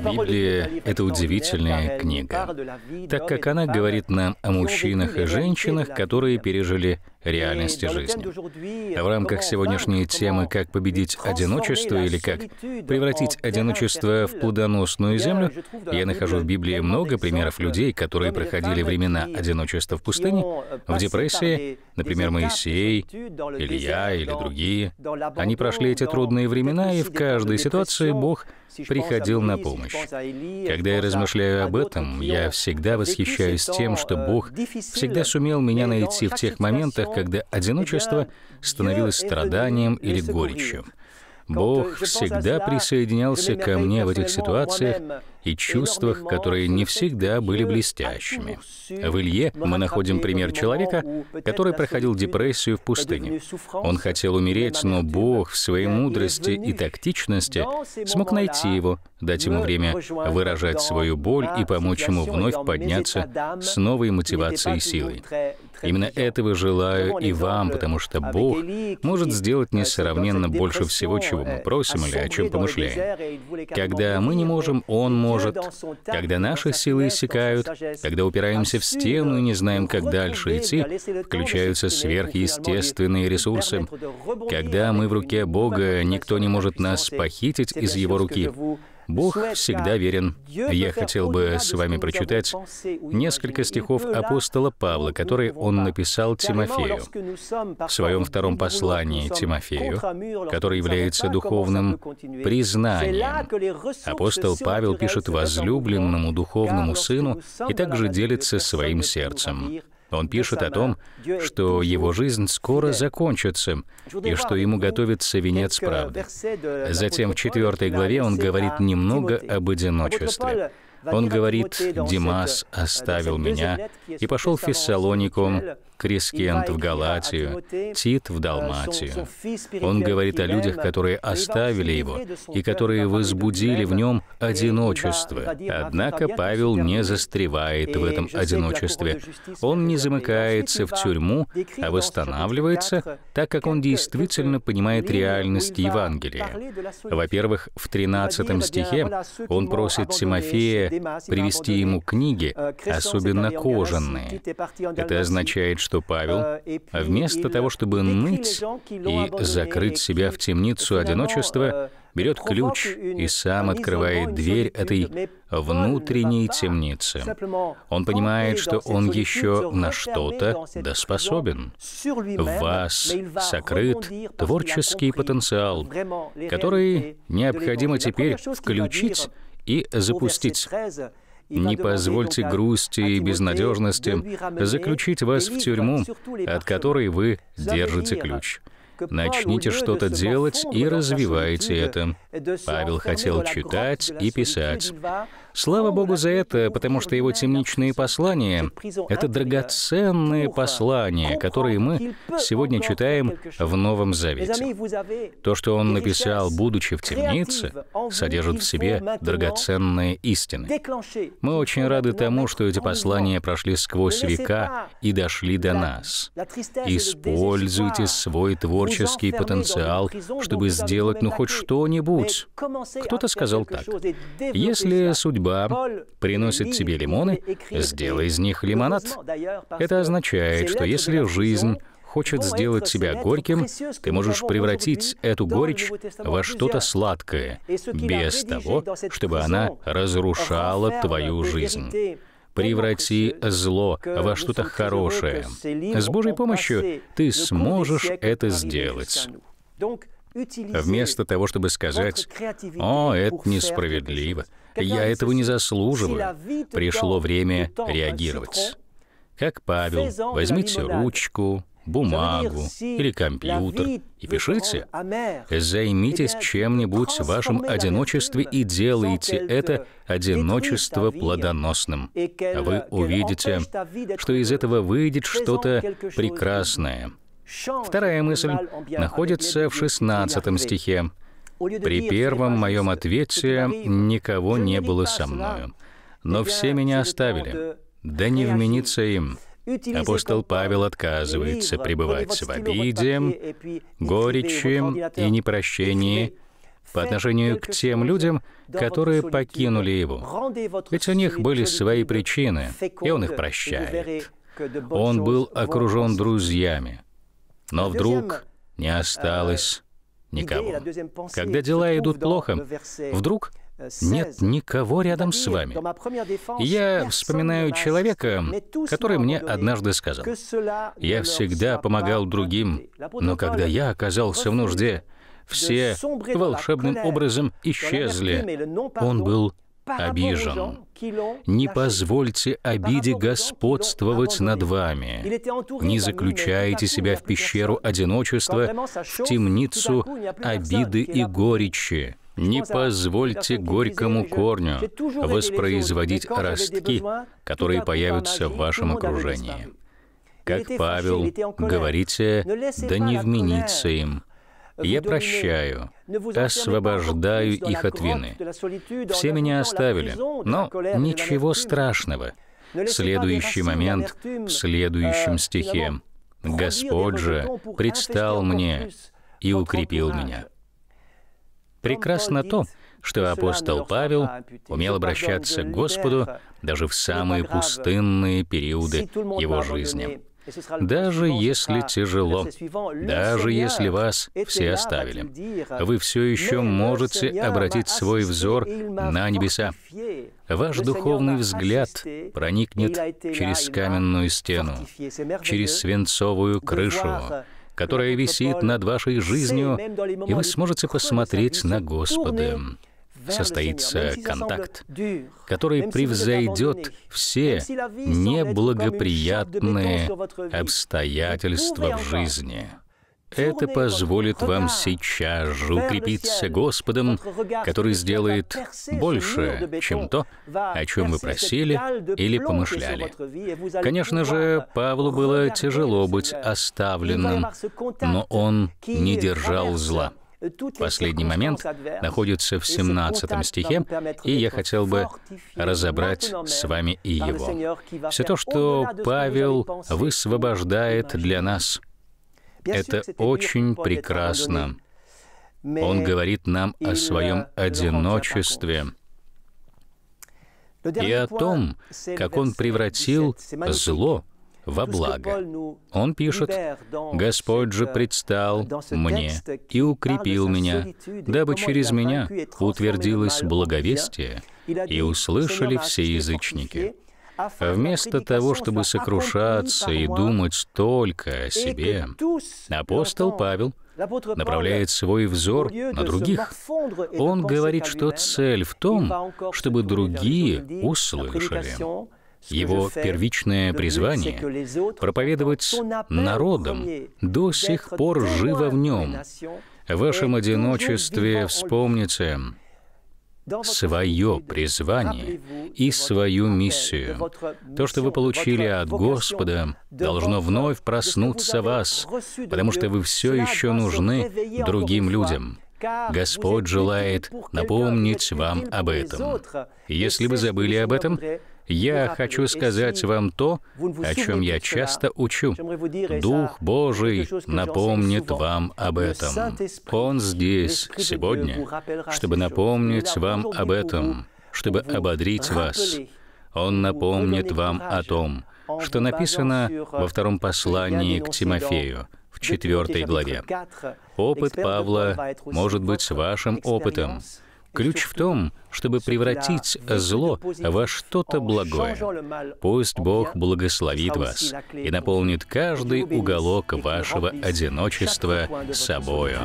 Библия — это удивительная книга, так как она говорит нам о мужчинах и женщинах, которые пережили реальности жизни. А в рамках сегодняшней темы «Как победить одиночество» или «Как превратить одиночество в плодоносную землю» я нахожу в Библии много примеров людей, которые проходили времена одиночества в пустыне, в депрессии, например, Моисей, Илья или другие. Они прошли эти трудные времена, и в каждой ситуации Бог — приходил на помощь. Когда я размышляю об этом, я всегда восхищаюсь тем, что Бог euh, всегда сумел меня найти в тех моментах, когда eh одиночество становилось страданием или горечью. Бог всегда присоединялся ко мне в этих ситуациях и чувствах, которые не всегда были блестящими. В Илье мы находим пример человека, который проходил депрессию в пустыне. Он хотел умереть, но Бог в своей мудрости и тактичности смог найти его, дать ему время выражать свою боль и помочь ему вновь подняться с новой мотивацией и силой. Именно этого желаю и вам, э, потому что Бог может сделать несравненно больше всего, чего мы э, просим или о чем помышляем. Когда мы не можем, Он может. Когда наши силы иссякают, когда упираемся в стену и не знаем, э, как дальше идти, включаются сверхъестественные ресурсы. Когда мы в руке Бога, никто не может нас похитить из Его руки. Бог всегда верен. Я хотел бы с вами прочитать несколько стихов апостола Павла, которые он написал Тимофею. В своем втором послании Тимофею, который является духовным признанием, апостол Павел пишет возлюбленному духовному сыну и также делится своим сердцем. Он пишет о том, что его жизнь скоро закончится, и что ему готовится венец правды. Затем в 4 главе он говорит немного об одиночестве. Он говорит, «Димас э, оставил меня и пошел в Фессалонику, Крискент в Галатию, Тит в э, Далмацию». Он говорит о людях, которые оставили его и которые возбудили в нем одиночество. Однако Павел не застревает в этом э, одиночестве. Он не замыкается в тюрьму, а восстанавливается, так как он действительно понимает реальность Евангелия. Во-первых, в 13 стихе он просит Тимофея привести ему книги, особенно кожаные. Это означает, что Павел, вместо того, чтобы ныть и закрыть себя в темницу одиночества, берет ключ и сам открывает дверь этой внутренней темницы. Он понимает, что он еще на что-то доспособен. В вас сокрыт творческий потенциал, который необходимо теперь включить и запустить. Не позвольте грусти и безнадежности заключить вас в тюрьму, от которой вы держите ключ. Начните что-то делать и развивайте это. Павел хотел читать и писать. Слава Богу за это, потому что его темничные послания — это драгоценные послания, которые мы сегодня читаем в Новом Завете. То, что он написал, будучи в темнице, содержит в себе драгоценные истины. Мы очень рады тому, что эти послания прошли сквозь века и дошли до нас. Используйте свой творческий потенциал, чтобы сделать ну хоть что-нибудь. Кто-то сказал так. Если судьба судьба приносит тебе лимоны, сделай из них лимонад. Это означает, что если жизнь хочет сделать себя горьким, ты можешь превратить эту горечь во что-то сладкое, без того, чтобы она разрушала твою жизнь. Преврати зло во что-то хорошее. С Божьей помощью ты сможешь это сделать. Вместо того, чтобы сказать, «О, это несправедливо, я этого не заслуживаю», пришло время реагировать. Как Павел, возьмите ручку, бумагу или компьютер и пишите. Займитесь чем-нибудь в вашем одиночестве и делайте это одиночество плодоносным. А вы увидите, что из этого выйдет что-то прекрасное, Вторая мысль находится в 16 стихе. «При первом моем ответе никого не было со мною, но все меня оставили, да не вменится им». Апостол Павел отказывается пребывать в обиде, горечи и непрощении по отношению к тем людям, которые покинули его. Ведь у них были свои причины, и он их прощает. Он был окружен друзьями, но вдруг не э, осталось никого. Когда дела идут плохо, вдруг нет никого рядом с вами. Я вспоминаю человека, который мне однажды сказал, «Я всегда помогал другим, но когда я оказался в нужде, все волшебным образом исчезли. Он был обижен. Не позвольте обиде господствовать над вами. Не заключайте себя в пещеру одиночества, в темницу обиды и горечи. Не позвольте горькому корню воспроизводить ростки, которые появятся в вашем окружении. Как Павел, говорите, да не вменится им, я прощаю, освобождаю их от вины. Все меня оставили, но ничего страшного. Следующий момент в следующем euh, стихе. «Господь же предстал мне и укрепил меня». Прекрасно то, что апостол Павел умел обращаться к Господу даже в самые пустынные периоды его жизни даже если тяжело, даже если вас все оставили. Вы все еще можете обратить свой взор на небеса. Ваш духовный взгляд проникнет через каменную стену, через свинцовую крышу, euh, которая висит над вашей жизнью, и вы сможете посмотреть на Господа состоится контакт, который превзойдет все неблагоприятные обстоятельства в жизни. Это позволит вам сейчас же укрепиться Господом, который сделает больше, чем то, о чем вы просили или помышляли. Конечно же, Павлу было тяжело быть оставленным, но он не держал зла. Последний момент находится в 17 стихе, и я хотел бы разобрать с вами и его. Все то, что Павел высвобождает для нас, это очень прекрасно. Он говорит нам о своем одиночестве и о том, как он превратил зло во благо. Он пишет, «Господь же предстал мне и укрепил меня, дабы через меня утвердилось благовестие, и услышали все язычники». Вместо того, чтобы сокрушаться и думать только о себе, апостол Павел направляет свой взор на других. Он говорит, что цель в том, чтобы другие услышали. Его первичное призвание — проповедовать народом, до сих пор живо в нем. В вашем одиночестве вспомните свое призвание и свою миссию. То, что вы получили от Господа, должно вновь проснуться вас, потому что вы все еще нужны другим людям. Господь желает напомнить вам об этом. Если вы забыли об этом, я хочу сказать вам то, о чем я часто учу. Дух Божий напомнит вам об этом. Он здесь сегодня, чтобы напомнить вам об этом, чтобы ободрить вас. Он напомнит вам о том, что написано во втором послании к Тимофею, в четвертой главе. Опыт Павла может быть вашим опытом, Ключ в том, чтобы превратить зло во что-то благое. Пусть Бог благословит вас и наполнит каждый уголок вашего одиночества собою.